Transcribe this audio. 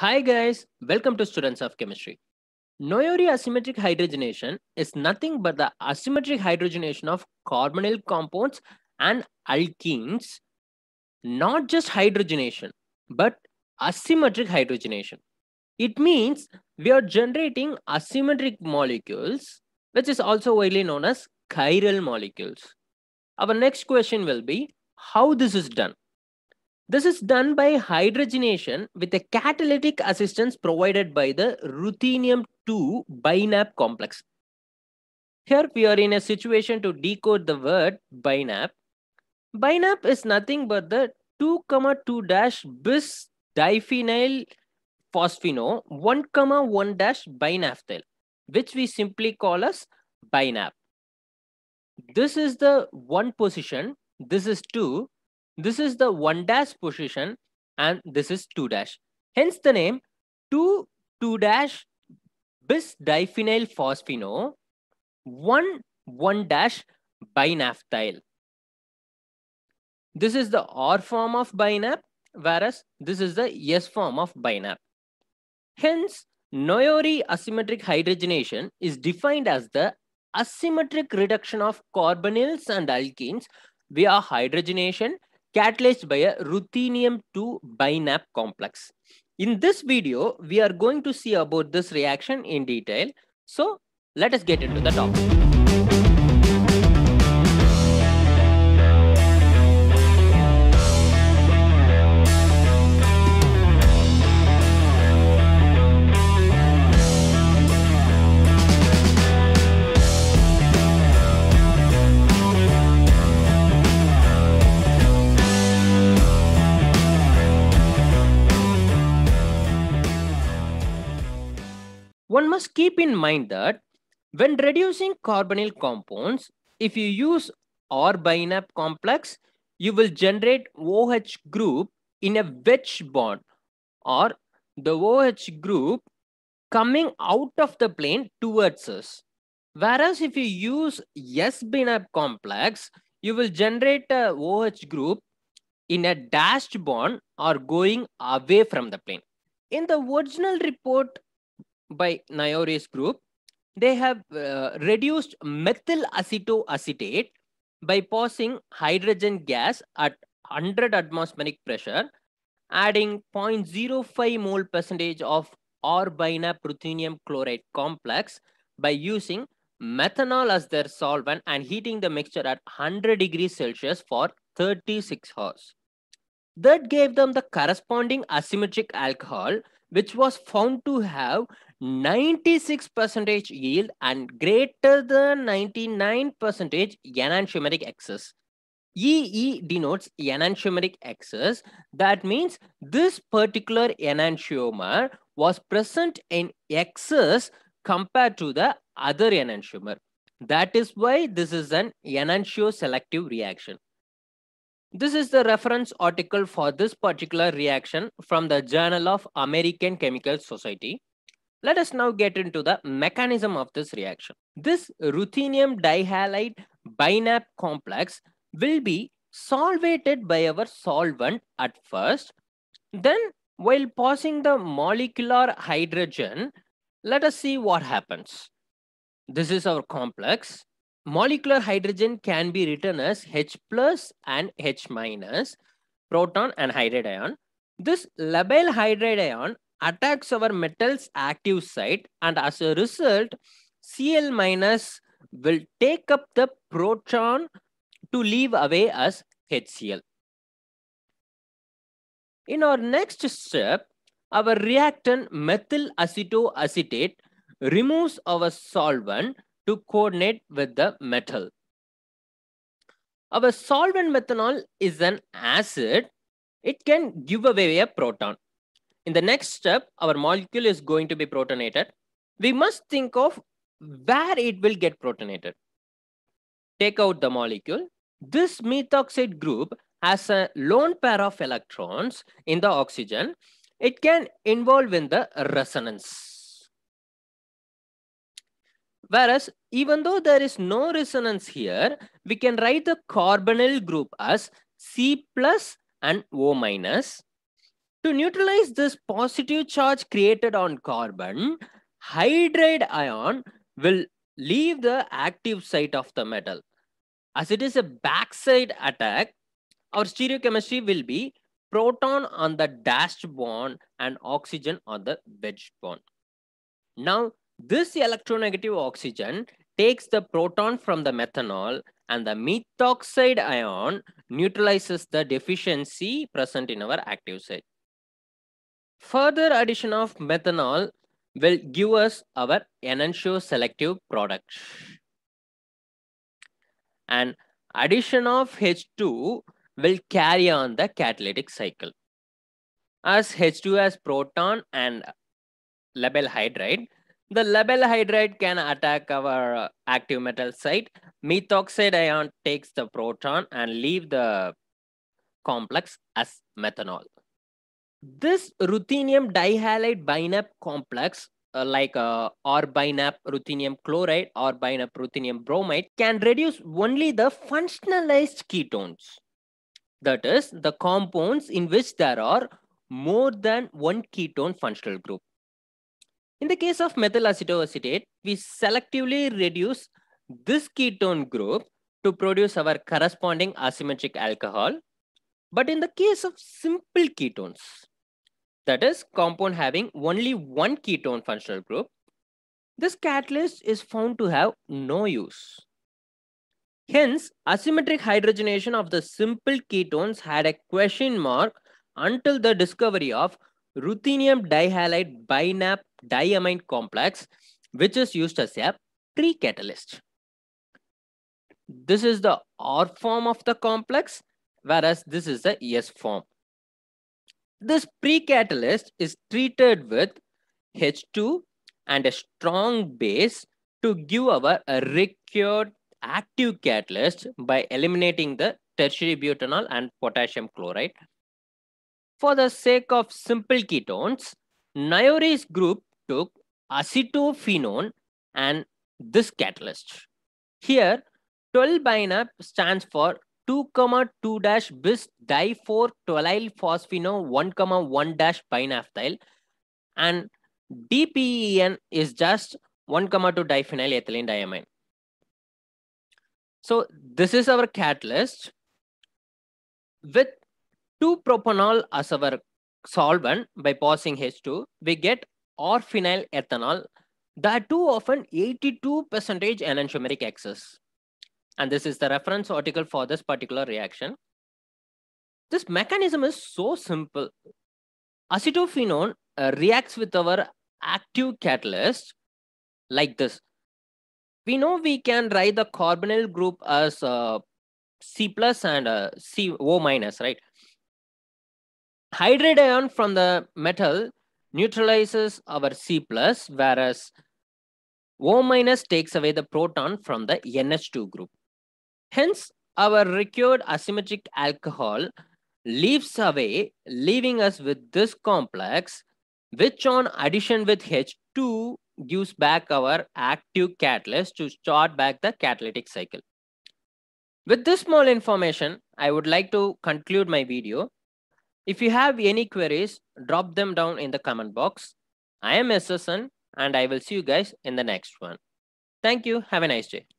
Hi guys, welcome to Students of Chemistry. Noyori asymmetric hydrogenation is nothing but the asymmetric hydrogenation of carbonyl compounds and alkenes, not just hydrogenation, but asymmetric hydrogenation. It means we are generating asymmetric molecules, which is also widely known as chiral molecules. Our next question will be how this is done. This is done by hydrogenation with a catalytic assistance provided by the ruthenium-2 binap complex. Here we are in a situation to decode the word binap. Binap is nothing but the 2, 2 dash bis diphenyl phosphino 1, 1 dash binaphthyl, which we simply call as binap. This is the one position, this is two, this is the 1 dash position and this is 2 dash. Hence the name 2 2 dash bis diphenyl phosphino 1 1 dash binaphthyl. This is the R form of binap whereas this is the S form of binap. Hence, Noyori asymmetric hydrogenation is defined as the asymmetric reduction of carbonyls and alkenes via hydrogenation catalyzed by a ruthenium-2 binap complex. In this video, we are going to see about this reaction in detail. So let us get into the topic. One must keep in mind that when reducing carbonyl compounds, if you use R binap complex, you will generate OH group in a wedge bond or the OH group coming out of the plane towards us. Whereas if you use S-binap complex, you will generate a OH group in a dashed bond or going away from the plane. In the original report, by Niore's group, they have uh, reduced methyl acetoacetate by passing hydrogen gas at 100 atmospheric pressure, adding 0.05 mole percentage of R-bina chloride complex by using methanol as their solvent and heating the mixture at 100 degrees Celsius for 36 hours. That gave them the corresponding asymmetric alcohol, which was found to have 96 percentage yield and greater than 99 percentage enantiomeric excess. EE denotes enantiomeric excess. That means this particular enantiomer was present in excess compared to the other enantiomer. That is why this is an enantioselective reaction. This is the reference article for this particular reaction from the Journal of American Chemical Society. Let us now get into the mechanism of this reaction. This ruthenium dihalide binap complex will be solvated by our solvent at first. Then while passing the molecular hydrogen, let us see what happens. This is our complex. Molecular hydrogen can be written as H plus and H minus, proton and hydride ion. This labile hydride ion attacks our metal's active site and as a result, Cl minus will take up the proton to leave away as HCl. In our next step, our reactant methyl acetoacetate removes our solvent to coordinate with the metal. Our solvent methanol is an acid. It can give away a proton. In the next step, our molecule is going to be protonated. We must think of where it will get protonated. Take out the molecule. This methoxide group has a lone pair of electrons in the oxygen. It can involve in the resonance. Whereas, even though there is no resonance here, we can write the carbonyl group as C plus and O minus to neutralize this positive charge created on carbon, hydride ion will leave the active site of the metal. As it is a backside attack, our stereochemistry will be proton on the dashed bond and oxygen on the wedged bond. Now, this electronegative oxygen takes the proton from the methanol and the methoxide ion neutralizes the deficiency present in our active site. Further addition of methanol will give us our enantioselective selective product. And addition of H2 will carry on the catalytic cycle. As H2 has proton and label hydride, the label hydride can attack our active metal site. Methoxide ion takes the proton and leave the complex as methanol. This ruthenium dihalide binap complex, uh, like uh, or binap ruthenium chloride or binap ruthenium bromide, can reduce only the functionalized ketones. That is, the compounds in which there are more than one ketone functional group. In the case of methyl acetoacetate, we selectively reduce this ketone group to produce our corresponding asymmetric alcohol but in the case of simple ketones, that is compound having only one ketone functional group, this catalyst is found to have no use. Hence, asymmetric hydrogenation of the simple ketones had a question mark until the discovery of ruthenium dihalide binap diamine complex, which is used as a pre-catalyst. This is the R form of the complex whereas this is the Es form. This pre-catalyst is treated with H2 and a strong base to give our required active catalyst by eliminating the tertiary butanol and potassium chloride. For the sake of simple ketones, Niore's group took acetophenone and this catalyst. Here, 12 binap stands for 2 comma 2 dash bis di4 tolyl phosphino 1 comma 1 dash pinaphthyl and DPEN is just 1 comma 2 diphenyl ethylene diamine. So this is our catalyst with 2 propanol as our solvent by passing H2 we get orphenyl ethanol that too often 82 percentage enantiomeric excess. And this is the reference article for this particular reaction. This mechanism is so simple. Acetophenone uh, reacts with our active catalyst like this. We know we can write the carbonyl group as uh, C plus and uh, CO minus, right? Hydride ion from the metal neutralizes our C plus, whereas O minus takes away the proton from the NH2 group. Hence, our required asymmetric alcohol leaves away, leaving us with this complex, which on addition with H2 gives back our active catalyst to start back the catalytic cycle. With this small information, I would like to conclude my video. If you have any queries, drop them down in the comment box. I am SSN and I will see you guys in the next one. Thank you. Have a nice day.